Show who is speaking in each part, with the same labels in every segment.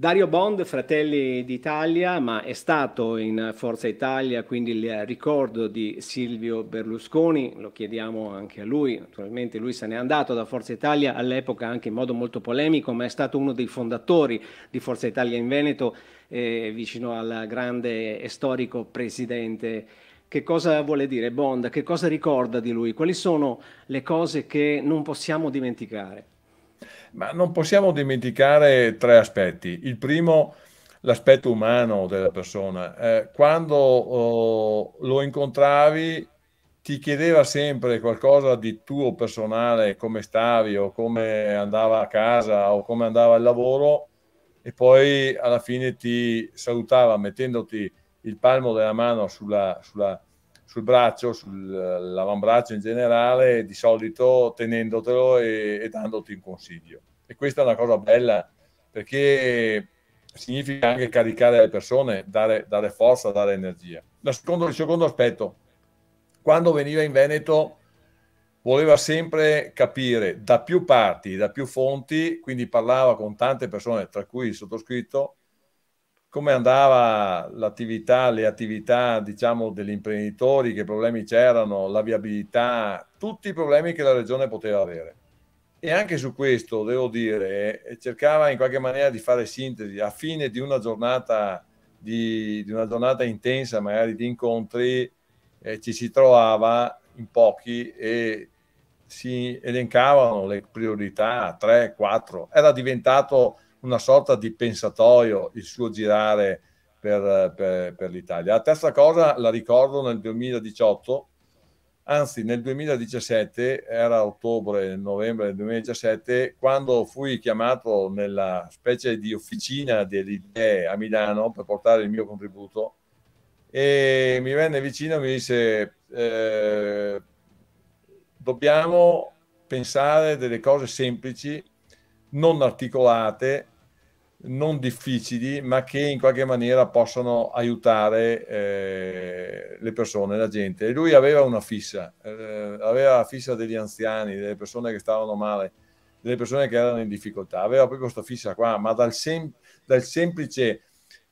Speaker 1: Dario Bond, Fratelli d'Italia, ma è stato in Forza Italia, quindi il ricordo di Silvio Berlusconi, lo chiediamo anche a lui, naturalmente lui se n'è andato da Forza Italia all'epoca anche in modo molto polemico, ma è stato uno dei fondatori di Forza Italia in Veneto, eh, vicino al grande e storico presidente. Che cosa vuole dire Bond? Che cosa ricorda di lui? Quali sono le cose che non possiamo dimenticare?
Speaker 2: Ma non possiamo dimenticare tre aspetti. Il primo, l'aspetto umano della persona. Eh, quando oh, lo incontravi ti chiedeva sempre qualcosa di tuo personale, come stavi o come andava a casa o come andava il lavoro e poi alla fine ti salutava mettendoti il palmo della mano sulla, sulla, sul braccio, sull'avambraccio in generale, di solito tenendotelo e, e dandoti un consiglio. E questa è una cosa bella perché significa anche caricare le persone, dare, dare forza, dare energia. Secondo, il secondo aspetto, quando veniva in Veneto voleva sempre capire da più parti, da più fonti, quindi parlava con tante persone, tra cui il sottoscritto, come andava l'attività, le attività diciamo, degli imprenditori, che problemi c'erano, la viabilità, tutti i problemi che la regione poteva avere. E anche su questo, devo dire, eh, cercava in qualche maniera di fare sintesi a fine di una giornata, di, di una giornata intensa, magari di incontri, eh, ci si trovava in pochi e si elencavano le priorità tre, quattro. Era diventato una sorta di pensatoio il suo girare per, per, per l'Italia. La terza cosa la ricordo nel 2018, anzi nel 2017, era ottobre, novembre del 2017, quando fui chiamato nella specie di officina delle idee a Milano per portare il mio contributo e mi venne vicino e mi disse eh, dobbiamo pensare delle cose semplici non articolate, non difficili, ma che in qualche maniera possono aiutare eh, le persone, la gente. E lui aveva una fissa, eh, aveva la fissa degli anziani, delle persone che stavano male, delle persone che erano in difficoltà, aveva proprio questa fissa qua, ma dal, sem- dal semplice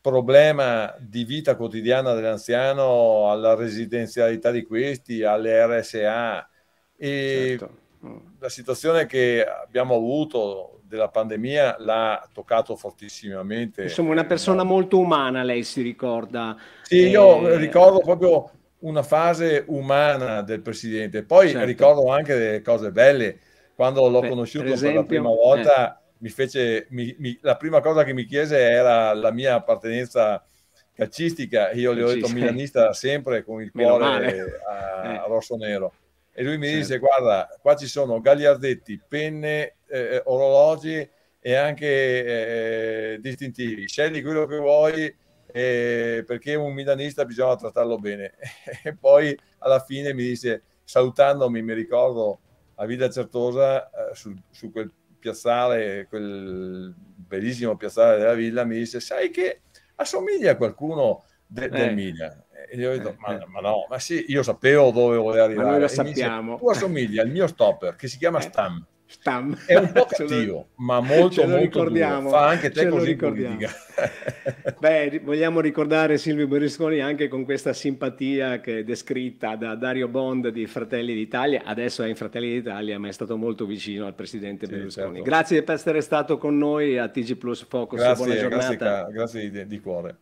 Speaker 2: problema di vita quotidiana dell'anziano alla residenzialità di questi, alle RSA e certo la situazione che abbiamo avuto della pandemia l'ha toccato fortissimamente. Insomma, una persona molto umana, lei si ricorda. Sì, eh... io ricordo proprio una fase umana del presidente. Poi certo. ricordo anche delle cose belle. Quando l'ho Beh, conosciuto per, esempio, per, la prima volta, eh. mi fece, mi, mi, la prima cosa che mi chiese era la mia appartenenza calcistica. Io gli ho detto milanista sempre con il cuore a, eh. a rosso-nero e lui mi certo. dice guarda qua ci sono gagliardetti, penne, eh, eh orologi e anche eh, distintivi, scegli quello che vuoi eh, perché un milanista bisogna trattarlo bene e poi alla fine mi dice salutandomi mi ricordo a Villa Certosa eh, su, su quel piazzale, quel bellissimo piazzale della villa mi disse sai che assomiglia a qualcuno de, del eh. Milan e gli ho detto, eh, ma, eh. ma, no, ma sì, io sapevo dove volevo arrivare. Ma noi sappiamo. Dice, tu assomigli al mio stopper che si chiama eh, Stam. Stam. È un po' cattivo, ma molto, ce lo molto ricordiamo. Duro. Fa anche te ce così Beh, vogliamo
Speaker 1: ricordare Silvio Berlusconi anche con questa simpatia che è descritta da Dario Bond di Fratelli d'Italia. Adesso è in Fratelli d'Italia, ma è stato molto vicino al presidente sì, Berlusconi. Certo. Grazie per essere stato con noi a TG Plus Focus. Grazie, Buona giornata. Grazie,
Speaker 2: grazie di, di cuore.